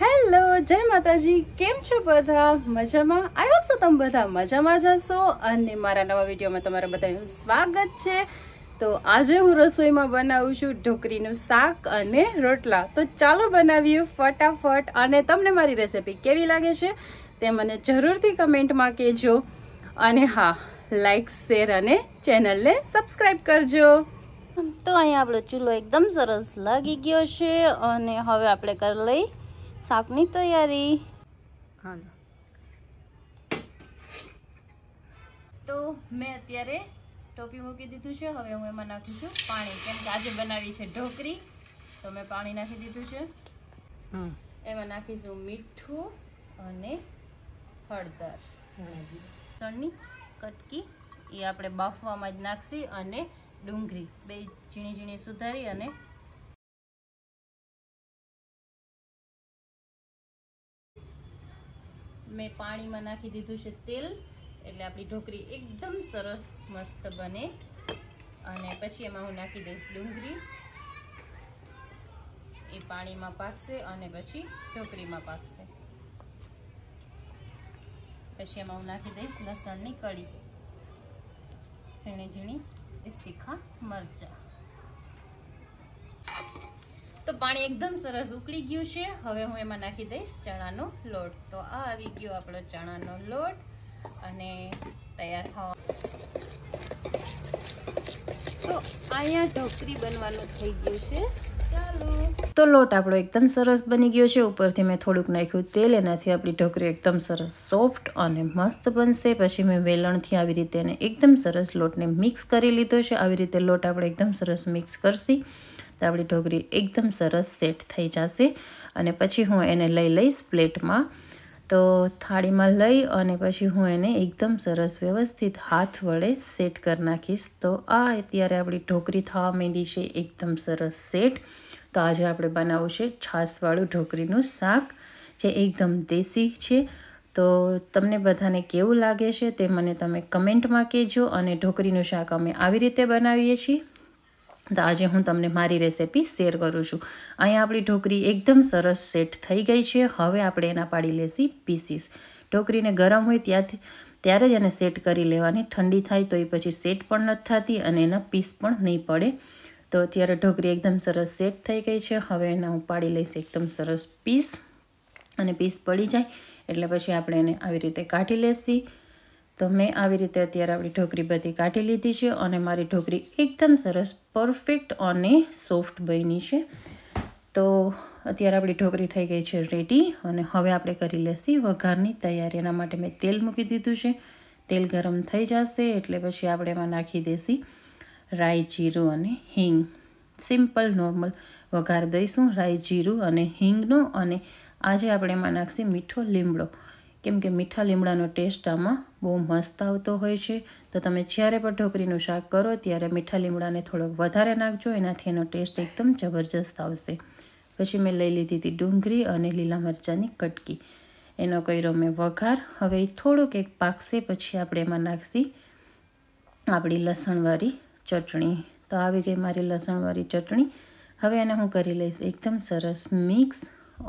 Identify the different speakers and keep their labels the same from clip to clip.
Speaker 1: hello જય માતાજી કેમ છો બધા મજામાં આઈ હોપ સો તમે બધા મજામાં જશો અને મારા નવા વિડીયોમાં તમારા બધાનું સ્વાગત છે તો આજે હું રસોઈમાં બનાવું છું ઢોકરીનું શાક અને રોટલા તો ચાલો બનાવીએ ફટાફટ અને તમને મારી રેસિપી કેવી લાગે છે તે મને જરૂરથી કમેન્ટમાં કહેજો અને હા લાઇક શેર અને ચેનલને સબસ્ક્રાઈબ કરજો તો અહીંયા આપણો ચૂલો એકદમ સરસ લાગી ગયો છે અને હવે આપણે કરી લઈ શાકની તૈયારી હાલો તો મેં અત્યારે ટોપી મૂકી દીધું છે હવે હું એમાં નાખું છું પાણી કેમ કે આજે બનાવી છે ઢોકરી તો મેં પાણી નાખી દીધું છે એમાં નાખીશું મીઠું અને હળદર ચણની કટકી એ આપણે બાફવામાં જ નાખશી અને ડુંગળી બે ઝીણી ઝીણી સુધારી અને મેં પાણીમાં નાખી દીધું છે તેલ એટલે આપણી ઢોકરી એકદમ સરસ મસ્ત બને અને પછી એમાં હું નાખી દઈશ ડુંગળી એ પાણીમાં પાકશે અને પછી ઢોકરીમાં પાકશે પછી એમાં હું નાખી દઈશ લસણની કળી ઝીણી ઝીણી એ તીખા મરચાં તો પાણી એકદમ સરસ ઉકળી ગયું છે હવે હું એમાં નાખી દઈશ ચણાનો લોટ તો આ આવી ગયો આપણો ચણાનો લોટ અને તૈયાર થવા તો અહીંયા ઢોકરી બનવાનું થઈ ગયું છે તો લોટ આપણો એકદમ સરસ બની ગયો છે ઉપરથી મેં થોડુંક નાખ્યું તેલ એનાથી આપણી ઢોકરી એકદમ સરસ સોફ્ટ અને મસ્ત બનશે પછી મેં વેલણથી આવી રીતે એને એકદમ સરસ લોટને મિક્સ કરી લીધો છે આવી રીતે લોટ આપણે એકદમ સરસ મિક્સ કરશી તો આપણી ઢોકળી એકદમ સરસ સેટ થઈ જશે અને પછી હું એને લઈ લઈશ પ્લેટમાં તો થાળીમાં લઈ અને પછી હું એને એકદમ સરસ વ્યવસ્થિત હાથ વડે સેટ કરી નાખીશ તો આ અત્યારે આપણી ઢોકરી થવા માંડી છે એકદમ સરસ સેટ તો આજે આપણે બનાવવું છે છાશવાળું ઢોકરીનું શાક જે એકદમ દેશી છે તો તમને બધાને કેવું લાગે છે તે મને તમે કમેન્ટમાં કહેજો અને ઢોકરીનું શાક અમે આવી રીતે બનાવીએ છીએ તો આજે હું તમને મારી રેસેપી શેર કરું છું અહીંયા આપણી ઢોકરી એકદમ સરસ સેટ થઈ ગઈ છે હવે આપણે એના પાડી લેશી પીસીસ ઢોકરીને ગરમ હોય ત્યાંથી ત્યારે જ એને સેટ કરી લેવાની ઠંડી થાય તો એ પછી સેટ પણ નથી થતી અને એના પીસ પણ નહીં પડે તો અત્યારે ઢોકરી એકદમ સરસ સેટ થઈ ગઈ છે હવે એના હું પાડી લઈશ એકદમ સરસ પીસ અને પીસ પડી જાય એટલે પછી આપણે એને આવી રીતે કાઢી લેશી તો મેં આવી રીતે અત્યારે આપણી ઢોકરી બધી કાઢી લીધી છે અને મારી ઢોકરી એકદમ સરસ પરફેક્ટ અને સોફ્ટ બની છે તો અત્યારે આપણી ઢોકરી થઈ ગઈ છે રેડી અને હવે આપણે કરી લેશી વઘારની તૈયારી એના માટે મેં તેલ મૂકી દીધું છે તેલ ગરમ થઈ જશે એટલે પછી આપણે એમાં નાખી દેશી રાઈ જીરું અને હિંગ સિમ્પલ નોર્મલ વઘાર દઈશું રાઈ જીરું અને હિંગનો અને આજે આપણે એમાં નાખશી મીઠો લીમડો કેમ કે મીઠા લીમડાનો ટેસ્ટ આમાં બહુ મસ્ત આવતો હોય છે તો તમે જ્યારે પણ ઢોકરીનું શાક કરો ત્યારે મીઠા લીમડાને થોડોક વધારે નાખજો એનાથી એનો ટેસ્ટ એકદમ જબરજસ્ત આવશે પછી મેં લઈ લીધી હતી ડુંગળી અને લીલા મરચાંની કટકી એનો કર્યો મેં વઘાર હવે થોડુંક એક પાકશે પછી આપણે એમાં નાખશી આપણી લસણવાળી ચટણી તો આવી ગઈ મારી લસણવાળી ચટણી હવે એને હું કરી લઈશ એકદમ સરસ મિક્સ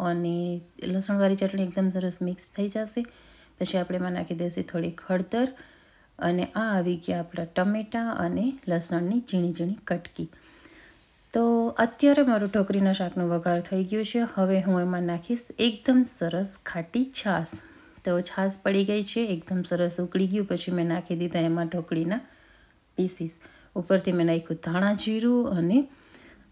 Speaker 1: અને લસણવાળી ચટણી એકદમ સરસ મિક્સ થઈ જશે પછી આપણે એમાં નાખી દઈશું થોડીક હળદર અને આ આવી ગયા આપણા ટમેટાં અને લસણની ઝીણી ઝીણી કટકી તો અત્યારે મારું ઢોકરીના શાકનો વઘાર થઈ ગયું છે હવે હું એમાં નાખીશ એકદમ સરસ ખાટી છાશ તો છાશ પડી ગઈ છે એકદમ સરસ ઉકળી ગયું પછી મેં નાખી દીધા એમાં ઢોકળીના પીસીસ ઉપરથી મેં નાખ્યું ધાણા જીરું અને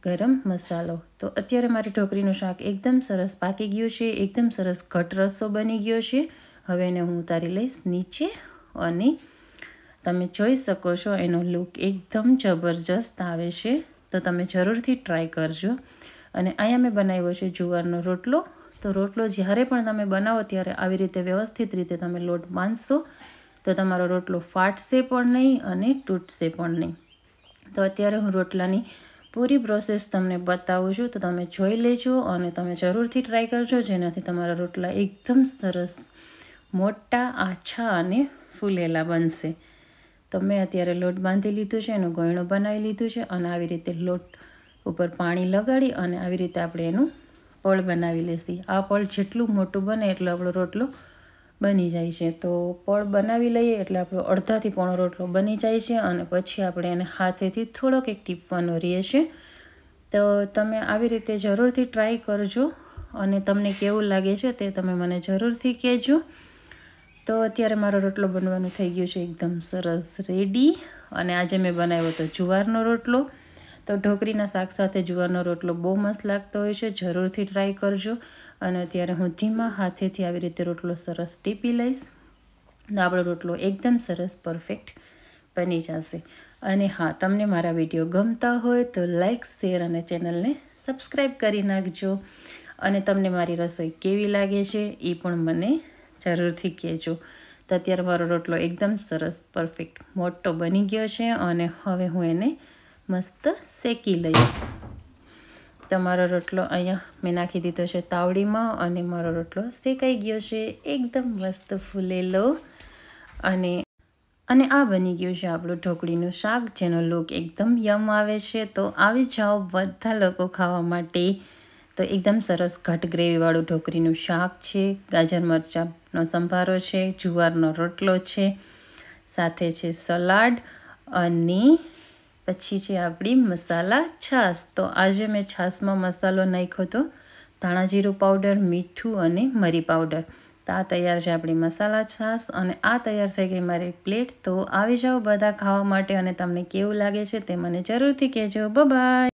Speaker 1: ગરમ મસાલો તો અત્યારે મારી ઢોકરીનું શાક એકદમ સરસ પાકી ગયું છે એકદમ સરસ ઘટરસો બની ગયો છે હવે એને હું ઉતારી લઈશ નીચે અને તમે જોઈ શકો છો એનો લુક એકદમ જબરજસ્ત આવે છે તો તમે જરૂરથી ટ્રાય કરજો અને અહીંયા મેં બનાવ્યો છે જુવારનો રોટલો તો રોટલો જ્યારે પણ તમે બનાવો ત્યારે આવી રીતે વ્યવસ્થિત રીતે તમે લોટ બાંધશો તો તમારો રોટલો ફાટશે પણ નહીં અને તૂટશે પણ નહીં તો અત્યારે હું રોટલાની પૂરી પ્રોસેસ તમને બતાવું છું તો તમે જોઈ લેજો અને તમે જરૂરથી ટ્રાય કરજો જેનાથી તમારા રોટલા એકદમ સરસ મોટા આછા અને ફૂલેલા બનશે તો મેં અત્યારે લોટ બાંધી લીધો છે એનું ગોયણું બનાવી લીધું છે અને આવી રીતે લોટ ઉપર પાણી લગાડી અને આવી રીતે આપણે એનું પળ બનાવી લેશી આ પળ જેટલું મોટું બને એટલો આપણો રોટલો બની જાય છે તો પળ બનાવી લઈએ એટલે આપણો અડધાથી પોણો રોટલો બની જાય છે અને પછી આપણે એને હાથેથી થોડોક એક ટીપવાનો રહીએ છીએ તો તમે આવી રીતે જરૂરથી ટ્રાય કરજો અને તમને કેવું લાગે છે તે તમે મને જરૂરથી કહેજો તો અત્યારે મારો રોટલો બનવાનું થઈ ગયો છે એકદમ સરસ રેડી અને આજે મેં બનાવ્યો હતો જુવારનો રોટલો તો ઢોકળીના શાક સાથે જુવારનો રોટલો બહુ મસ્ત લાગતો હોય છે જરૂરથી ટ્રાય કરજો અને અત્યારે હું ધીમા હાથેથી આવી રીતે રોટલો સરસ ટીપી લઈશ તો આપણો રોટલો એકદમ સરસ પરફેક્ટ બની જશે અને હા તમને મારા વિડીયો ગમતા હોય તો લાઇક શેર અને ચેનલને સબસ્ક્રાઈબ કરી નાખજો અને તમને મારી રસોઈ કેવી લાગે છે એ પણ મને જરૂરથી કહેજો તો અત્યારે મારો રોટલો એકદમ સરસ પરફેક્ટ મોટો બની ગયો છે અને હવે હું એને મસ્ત શેકી લઈશ તમારો રોટલો અહીંયા મેં નાખી દીધો છે તાવડીમાં અને મારો રોટલો શેકાઈ ગયો છે એકદમ મસ્ત ફૂલેલો અને અને આ બની ગયું છે આપણું ઢોકળીનું શાક જેનો લુક એકદમ યમ આવે છે તો આવી જાઓ બધા લોકો ખાવા માટે તો એકદમ સરસ ઘટ ગ્રેવીવાળું ઢોકળીનું શાક છે ગાજર મરચાંનો સંભારો છે જુવારનો રોટલો છે સાથે છે સલાડ અને પછી છે આપણી મસાલા છાશ તો આજે મેં છાશમાં મસાલો નાખ્યો હતો ધાણાજીરું પાવડર મીઠું અને મરી પાવડર તો આ તૈયાર છે આપણી મસાલા છાશ અને આ તૈયાર થઈ ગઈ મારી પ્લેટ તો આવી જાઓ બધા ખાવા માટે અને તમને કેવું લાગે છે તે મને જરૂરથી કહેજો બાય